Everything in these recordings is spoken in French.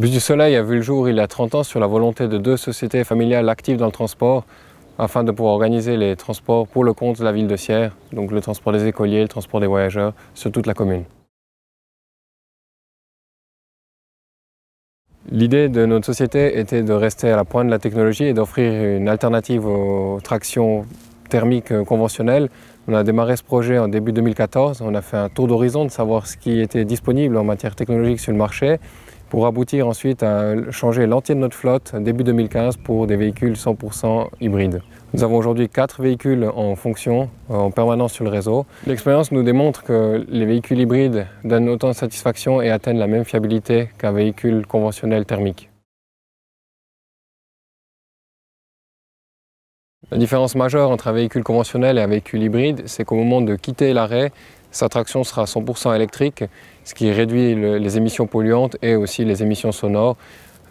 Bus du Soleil a vu le jour il y a 30 ans sur la volonté de deux sociétés familiales actives dans le transport afin de pouvoir organiser les transports pour le compte de la ville de Sierre, donc le transport des écoliers, le transport des voyageurs sur toute la commune. L'idée de notre société était de rester à la pointe de la technologie et d'offrir une alternative aux tractions thermiques conventionnelles. On a démarré ce projet en début 2014. On a fait un tour d'horizon de savoir ce qui était disponible en matière technologique sur le marché pour aboutir ensuite à changer l'entier de notre flotte début 2015 pour des véhicules 100% hybrides. Nous avons aujourd'hui quatre véhicules en fonction, euh, en permanence sur le réseau. L'expérience nous démontre que les véhicules hybrides donnent autant de satisfaction et atteignent la même fiabilité qu'un véhicule conventionnel thermique. La différence majeure entre un véhicule conventionnel et un véhicule hybride, c'est qu'au moment de quitter l'arrêt, sa traction sera 100% électrique, ce qui réduit les émissions polluantes et aussi les émissions sonores.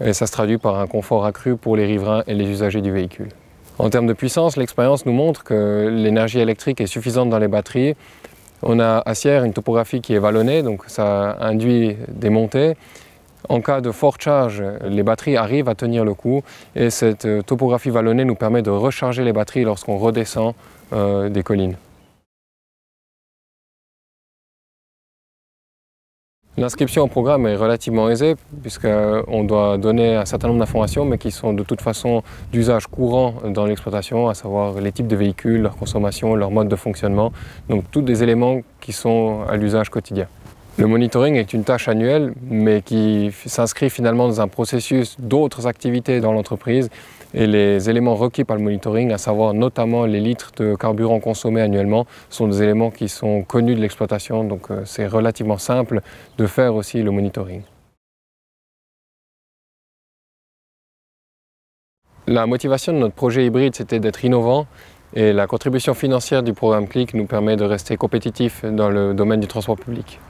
Et ça se traduit par un confort accru pour les riverains et les usagers du véhicule. En termes de puissance, l'expérience nous montre que l'énergie électrique est suffisante dans les batteries. On a à Sierre une topographie qui est vallonnée, donc ça induit des montées. En cas de forte charge, les batteries arrivent à tenir le coup et cette euh, topographie vallonnée nous permet de recharger les batteries lorsqu'on redescend euh, des collines. L'inscription au programme est relativement aisée puisqu'on euh, doit donner un certain nombre d'informations mais qui sont de toute façon d'usage courant dans l'exploitation, à savoir les types de véhicules, leur consommation, leur mode de fonctionnement, donc tous des éléments qui sont à l'usage quotidien. Le monitoring est une tâche annuelle, mais qui s'inscrit finalement dans un processus d'autres activités dans l'entreprise et les éléments requis par le monitoring, à savoir notamment les litres de carburant consommés annuellement, sont des éléments qui sont connus de l'exploitation, donc euh, c'est relativement simple de faire aussi le monitoring. La motivation de notre projet hybride, c'était d'être innovant et la contribution financière du programme CLIC nous permet de rester compétitifs dans le domaine du transport public.